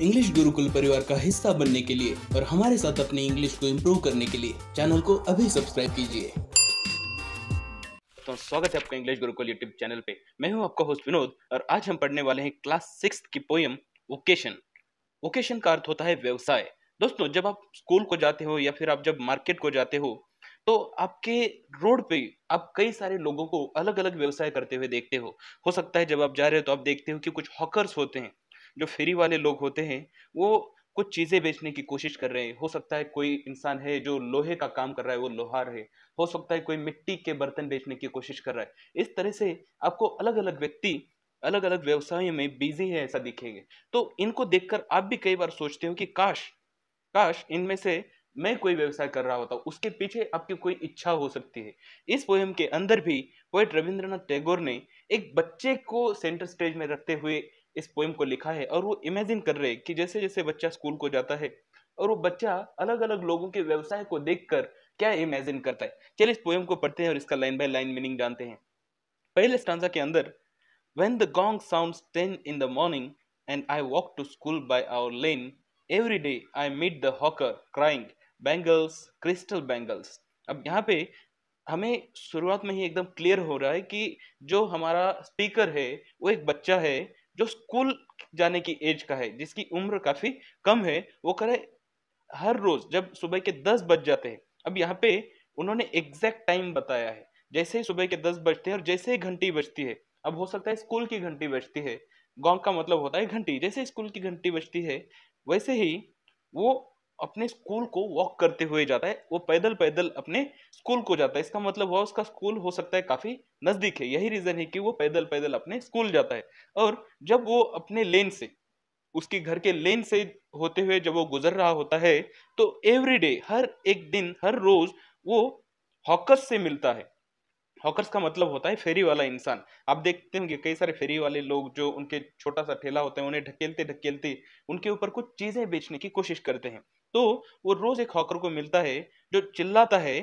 English Gurukul परिवार का हिस्सा बनने के लिए और हमारे साथ अपनी इंग्लिश को इम्प्रूव करने के लिए चैनल को अभी सब्सक्राइब कीजिए तो स्वागत है आपका इंग्लिश गुरुकुल यूट्यूब चैनल पे मैं हूं आपका होस्ट विनोद और आज हम पढ़ने वाले हैं क्लास सिक्स की पोयम वोकेशन वोकेशन का अर्थ होता है व्यवसाय दोस्तों जब आप स्कूल को जाते हो या फिर आप जब मार्केट को जाते हो तो आपके रोड पे आप कई सारे लोगों को अलग अलग व्यवसाय करते हुए देखते हो हो सकता है जब आप जा रहे हो तो आप देखते हो कि कुछ हॉकर्स होते हैं जो फेरी वाले लोग होते हैं वो कुछ चीज़ें बेचने की कोशिश कर रहे हैं हो सकता है कोई इंसान है जो लोहे का काम कर रहा है वो लोहार है हो सकता है कोई मिट्टी के बर्तन बेचने की कोशिश कर रहा है इस तरह से आपको अलग अलग व्यक्ति अलग अलग व्यवसाय में बिजी है ऐसा दिखेंगे तो इनको देखकर आप भी कई बार सोचते हो कि काश काश इनमें से मैं कोई व्यवसाय कर रहा होता उसके पीछे आपकी कोई इच्छा हो सकती है इस पोएम के अंदर भी पोएट रविंद्रनाथ टैगोर ने एक बच्चे को सेंटर स्टेज में रखते हुए इस पोएम को लिखा है और वो इमेजिन कर रहे हैं कि जैसे जैसे बच्चा स्कूल को जाता है और वो बच्चा अलग अलग लोगों के व्यवसाय को देखकर क्या इमेजिन करता है चलिए इस पोएम को पढ़ते हैं और इसका लाइन बाय लाइन मीनिंग जानते हैं पहले स्टांजा के अंदर when the gong sounds ten in the morning and I walk to school by our lane every day I meet the hawker crying bangles crystal bangles अब यहाँ पे हमें शुरुआत में ही एकदम क्लियर हो रहा है कि जो हमारा स्पीकर है वो एक बच्चा है जो स्कूल जाने की एज का है जिसकी उम्र काफी कम है वो करे हर रोज जब सुबह के दस बज जाते हैं अब यहाँ पे उन्होंने एग्जैक्ट टाइम बताया है जैसे ही सुबह के दस बजते हैं और जैसे ही घंटी बजती है अब हो सकता है स्कूल की घंटी बजती है गांव का मतलब होता है घंटी जैसे स्कूल की घंटी बजती है वैसे ही वो अपने स्कूल को वॉक करते हुए जाता है वो पैदल पैदल अपने स्कूल को जाता है इसका मतलब हुआ उसका स्कूल हो सकता है काफ़ी नज़दीक है यही रीज़न है कि वो पैदल पैदल अपने स्कूल जाता है और जब वो अपने लेन से उसके घर के लेन से होते हुए जब वो गुजर रहा होता है तो एवरीडे हर एक दिन हर रोज़ वो हॉकर्स से मिलता है हॉकर्स का मतलब होता है फेरी वाला इंसान आप देखते होंगे कई सारे फेरी वाले लोग जो उनके छोटा सा ठेला होता है उन्हें ढकेलते ढकेलते उनके ऊपर कुछ चीजें बेचने की कोशिश करते हैं तो वो रोज एक हॉकर को मिलता है जो चिल्लाता है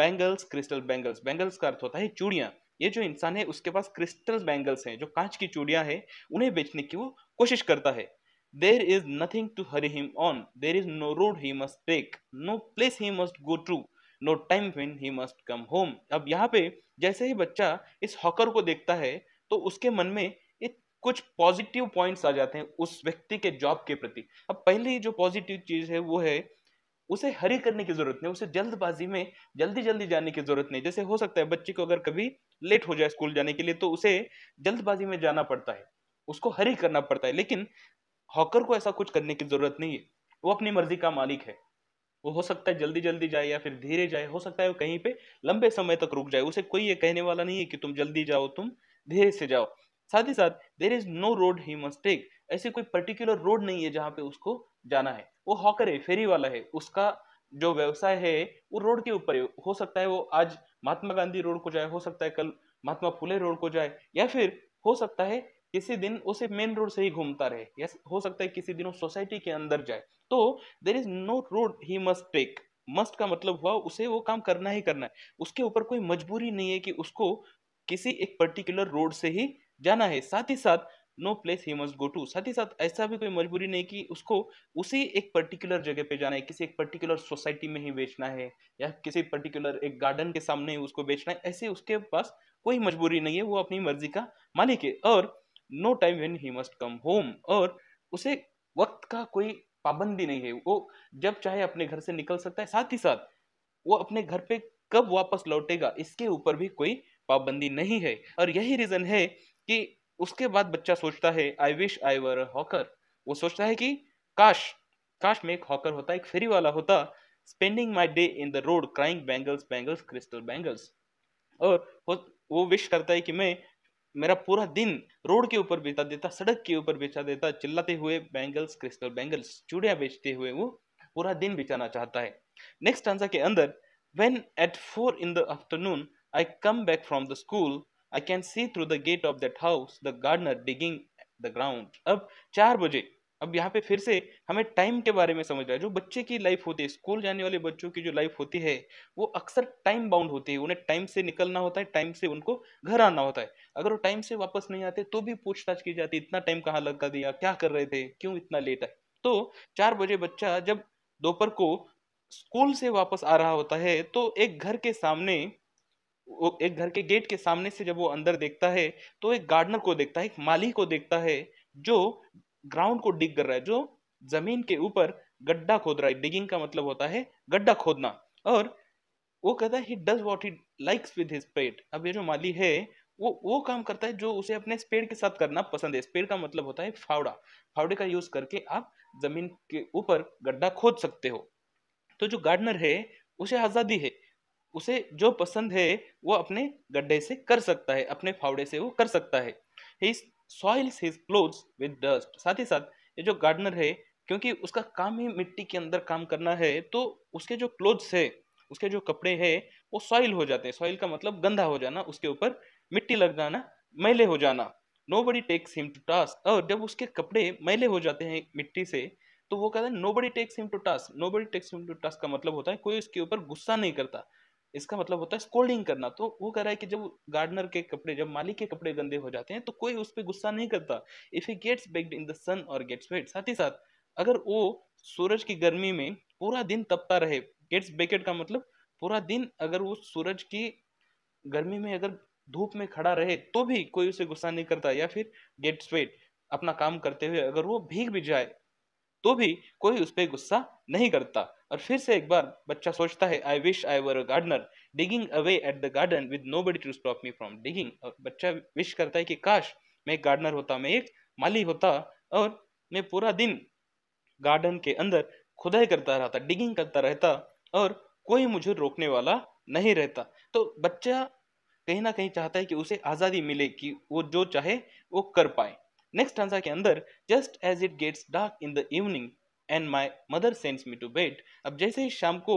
बैंगल्स क्रिस्टल बैंगल्स बैंगल्स का अर्थ होता है चूड़िया ये जो इंसान है उसके पास क्रिस्टल बैंगल्स हैं जो कांच की चूड़ियां हैं उन्हें बेचने की वो कोशिश करता है there is nothing to hurry him on there is no road he must take no place he must go to no time when he must come home अब यहाँ पे जैसे ही बच्चा इस हॉकर को देखता है तो उसके मन में एक कुछ पॉजिटिव पॉइंट्स आ जाते हैं उस व्यक्ति के जॉब के प्रति अब पहली जो पॉजिटिव चीज़ है वो है उसे हरी करने की जरूरत नहीं उसे जल्दबाजी में जल्दी जल्दी जाने की जरूरत नहीं जैसे हो सकता है बच्चे को अगर कभी लेट हो जाए स्कूल जाने के लिए तो उसे जल्दबाजी में जाना पड़ता है उसको हरी करना पड़ता है लेकिन हॉकर को ऐसा कुछ करने की जरूरत नहीं है वो अपनी मर्जी का मालिक है वो हो सकता है जल्दी जल्दी जाए या फिर धीरे जाए हो सकता है वो कहीं पे लंबे समय तक रुक जाए उसे कोई ये कहने वाला नहीं है कि तुम जल्दी जाओ तुम धीरे से जाओ साथ ही साथ there is no road he must take ऐसे कोई पर्टिकुलर रोड नहीं है जहाँ पे उसको जाना है वो हॉकर है फेरी वाला है उसका जो व्यवसाय है वो रोड के ऊपर हो सकता है वो आज महात्मा गांधी रोड को जाए हो सकता है कल महात्मा फुले रोड को जाए या फिर हो सकता है किसी दिन उसे मेन रोड से ही घूमता रहे यस हो सकता है किसी दिन वो सोसाइटी के अंदर जाए तो there is no road he must take must का मतलब हुआ उसे वो काम करना ही करना है उसके ऊपर कोई मजबूरी नहीं है कि उसको किसी एक पर्टिकुलर रोड से ही जाना है साथ ही साथ no place he must go to साथ ही साथ ऐसा भी कोई मजबूरी नहीं कि उसको उसी एक पर्टिकुलर जगह पे जाना है किसी एक पर्टिकुलर सोसाइटी में ही बेचना है या किसी पर्टिकुलर एक गार्डन के सामने उसको बेचना है ऐसे उसके पास कोई मजबूरी नहीं है वो अपनी मर्जी का मालिक है और no time when he must come home और उसे वक्त का कोई पाबंदी नहीं है वो जब चाहे अपने घर से निकल सकता है साथ ही साथ वो अपने घर पे कब वापस लौटेगा इसके ऊपर भी कोई पाबंदी नहीं है और यही रीज़न है कि उसके बाद बच्चा सोचता है I wish I were hawker वो सोचता है कि काश काश में एक हॉकर होता एक फेरी वाला होता spending my day in the road crying bangles bangles crystal bangles और वो विश करता है कि मैं मेरा पूरा दिन रोड के ऊपर बिता देता सड़क के ऊपर बिता देता चिल्लाते हुए बैंगल्स क्रिस्टल बैंगल्स चूड़िया बेचते हुए वो पूरा दिन बिताना चाहता है नेक्स्ट आंसर के अंदर when at four in the afternoon I come back from the school I can see through the gate of that house the gardener digging the ground अब चार बजे अब यहाँ पे फिर से हमें टाइम के बारे में समझ है जो बच्चे की लाइफ होती है स्कूल जाने वाले बच्चों की जो लाइफ होती है वो अक्सर टाइम बाउंड होती है उन्हें टाइम से निकलना होता है टाइम से उनको घर आना होता है अगर वो टाइम से वापस नहीं आते तो भी पूछताछ की जाती इतना टाइम कहाँ लगा दिया क्या कर रहे थे क्यों इतना लेट है तो चार बजे बच्चा जब दोपहर को स्कूल से वापस आ रहा होता है तो एक घर के सामने वो एक घर के गेट के सामने से जब वो अंदर देखता है तो एक गार्डनर को देखता है एक माली को देखता है जो ग्राउंड को डिग कर रहा है जो जमीन के ऊपर गड्ढा खोद रहा है डिगिंग का मतलब होता है गड्ढा खोदना और वो कहता है he does what he likes with his pet अब ये जो माली है वो वो काम करता है जो उसे अपने स्पेड के साथ करना पसंद है स्पेड का मतलब होता है फावड़ा फावड़े का यूज करके आप जमीन के ऊपर गड्ढा खोद सकते हो तो जो गार्डनर है उसे आज़ादी है उसे जो पसंद है वो अपने गड्ढे से कर सकता है अपने फावड़े से वो कर सकता है इस soils his cloth with dust साथ ही साथ ये जो गार्डनर है क्योंकि उसका काम ही मिट्टी के अंदर काम करना है तो उसके जो क्लोथ्स है उसके जो कपड़े हैं वो सॉइल हो जाते हैं सॉइल का मतलब गंदा हो जाना उसके ऊपर मिट्टी लग जाना मैले हो जाना nobody takes him to task और जब उसके कपड़े मैले हो जाते हैं मिट्टी से तो वो कहते हैं nobody takes him to task nobody takes him to task का मतलब होता है कोई उसके ऊपर गुस्सा नहीं करता इसका मतलब होता है स्कोल्डिंग करना तो वो कह रहा है कि जब गार्डनर के कपड़े जब मालिक के कपड़े गंदे हो जाते हैं तो कोई उस पर गुस्सा नहीं करता if he gets baked in the sun और गेट्स वेट साथ ही साथ अगर वो सूरज की गर्मी में पूरा दिन तपता रहे गेट्स बेकेट का मतलब पूरा दिन अगर वो सूरज की गर्मी में अगर धूप में खड़ा रहे तो भी कोई उसे गुस्सा नहीं करता या फिर गेट्स वेट अपना काम करते हुए अगर वो भीग भी जाए तो भी कोई उस पर गुस्सा नहीं करता और फिर से एक बार बच्चा सोचता है I wish I were a gardener digging away at the garden with nobody to stop me from digging और बच्चा विश करता है कि काश मैं एक गार्डनर होता मैं एक माली होता और मैं पूरा दिन गार्डन के अंदर खुदाई करता रहता डिगिंग करता रहता और कोई मुझे रोकने वाला नहीं रहता तो बच्चा कहीं ना कहीं चाहता है कि उसे आज़ादी मिले कि वो जो चाहे वो कर पाए नेक्स्ट आंसर के अंदर just as it gets dark in the evening and my mother sends me to bed अब जैसे ही शाम को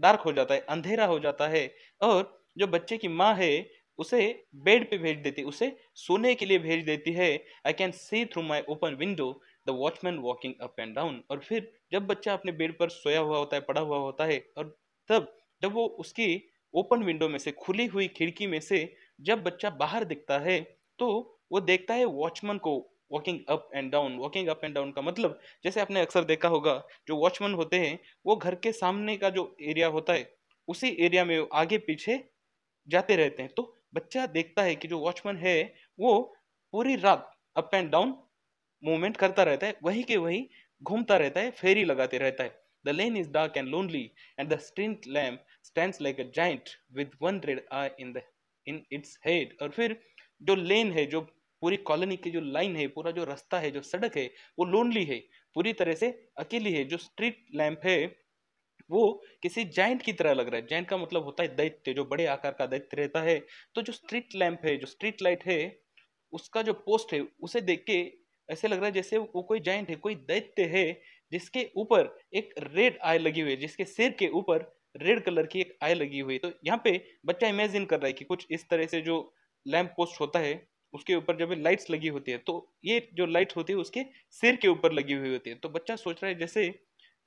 डार्क हो जाता है अंधेरा हो जाता है और जो बच्चे की माँ है उसे बेड पे भेज देती उसे सोने के लिए भेज देती है I can see through my open window the watchman walking up and down और फिर जब बच्चा अपने बेड पर सोया हुआ होता है पड़ा हुआ होता है और तब जब वो उसकी ओपन विंडो में से खुली हुई खिड़की में से जब बच्चा बाहर दिखता है तो वो देखता है वॉचमैन को walking up and down walking up and down का मतलब जैसे आपने अक्सर देखा होगा जो वॉचमैन होते हैं वो घर के सामने का जो एरिया होता है उसी एरिया में आगे पीछे जाते रहते हैं तो बच्चा देखता है कि जो वॉचमैन है वो पूरी रात अप एंड डाउन मूवमेंट करता रहता है वही के वही घूमता रहता है फेरी लगाते रहता है the lane is dark and lonely and the street lamp stand like a giant with one red eye in the in its head और फिर जो लेन है जो पूरी कॉलोनी की जो लाइन है पूरा जो रास्ता है जो सड़क है वो लोनली है पूरी तरह से अकेली है जो स्ट्रीट लैंप है वो किसी जाइंट की तरह लग रहा है जाइंट का मतलब होता है दैत्य जो बड़े आकार का दैत्य रहता है तो जो स्ट्रीट लैम्प है जो स्ट्रीट लाइट है उसका जो पोस्ट है उसे देख के ऐसे लग रहा है जैसे वो कोई जाइंट है कोई दैत्य है जिसके ऊपर एक रेड आय लगी हुई है जिसके सिर के ऊपर रेड कलर की एक आय लगी हुई है तो यहाँ पे बच्चा इमेजिन कर रहा है कि कुछ इस तरह से जो लैम्प पोस्ट होता है उसके ऊपर जब लाइट्स लगी होती है तो ये जो लाइट होती है उसके सिर के ऊपर लगी हुई होती है तो बच्चा सोच रहा है जैसे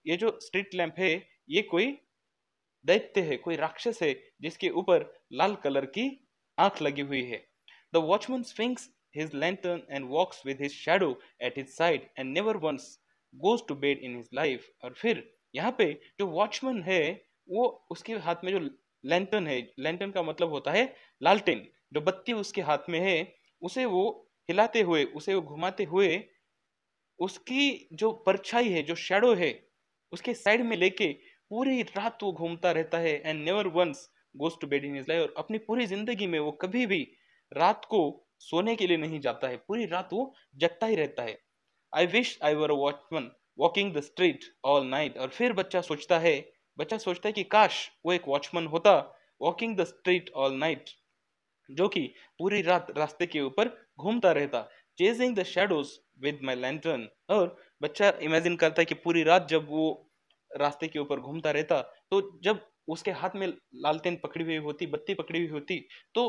ये जो स्ट्रीट लैंप है ये कोई दैत्य है कोई राक्षस है जिसके ऊपर लाल कलर की आंख लगी हुई है the watchman swings his lantern and walks with his shadow at his side and never once goes to bed in his life और फिर यहाँ पे जो वॉचमैन है वो उसके हाथ में जो लैंटन है लैंटन का मतलब होता है लालटेन जो बत्ती उसके हाथ में है उसे वो हिलाते हुए उसे वो घुमाते हुए उसकी जो परछाई है जो शेडो है उसके साइड में लेके पूरी रात वो घूमता रहता है and never once goes to bed in his life और अपनी पूरी जिंदगी में वो कभी भी रात को सोने के लिए नहीं जाता है पूरी रात वो जगता ही रहता है I wish I were watchman walking the street all night और फिर बच्चा सोचता है बच्चा सोचता है कि काश वो एक वॉचमैन होता walking the street all night जो कि पूरी रात रास्ते के ऊपर घूमता रहता chasing the shadows with my lantern और बच्चा इमेजिन करता है कि पूरी रात जब वो रास्ते के ऊपर घूमता रहता तो जब उसके हाथ में लालटेन पकड़ी हुई होती बत्ती पकड़ी हुई होती तो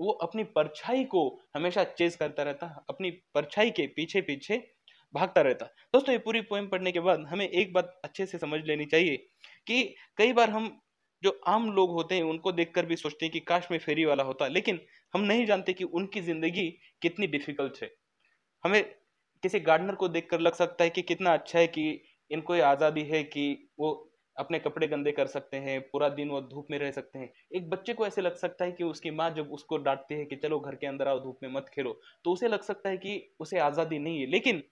वो अपनी परछाई को हमेशा चेज करता रहता अपनी परछाई के पीछे पीछे भागता रहता दोस्तों ये पूरी पोएम पढ़ने के बाद हमें एक बात अच्छे से समझ लेनी चाहिए कि कई बार हम जो आम लोग होते हैं उनको देखकर भी सोचते हैं कि काश में फेरी वाला होता लेकिन हम नहीं जानते कि उनकी ज़िंदगी कितनी डिफिकल्ट है हमें किसी गार्डनर को देखकर लग सकता है कि कितना अच्छा है कि इनको ये आज़ादी है कि वो अपने कपड़े गंदे कर सकते हैं पूरा दिन वो धूप में रह सकते हैं एक बच्चे को ऐसे लग सकता है कि उसकी माँ जब उसको डांटती है कि चलो घर के अंदर आओ धूप में मत खेलो तो उसे लग सकता है कि उसे आज़ादी नहीं है लेकिन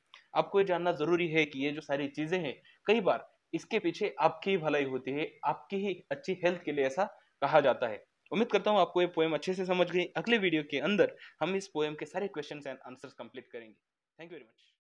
आपको ये जानना ज़रूरी है कि ये जो सारी चीज़ें हैं कई बार इसके पीछे आपकी ही भलाई होती है आपकी ही अच्छी हेल्थ के लिए ऐसा कहा जाता है उम्मीद करता हूँ आपको ये पोएम अच्छे से समझ गई अगले वीडियो के अंदर हम इस पोएम के सारे क्वेश्चन एंड आंसर्स कंप्लीट करेंगे थैंक यू वेरी मच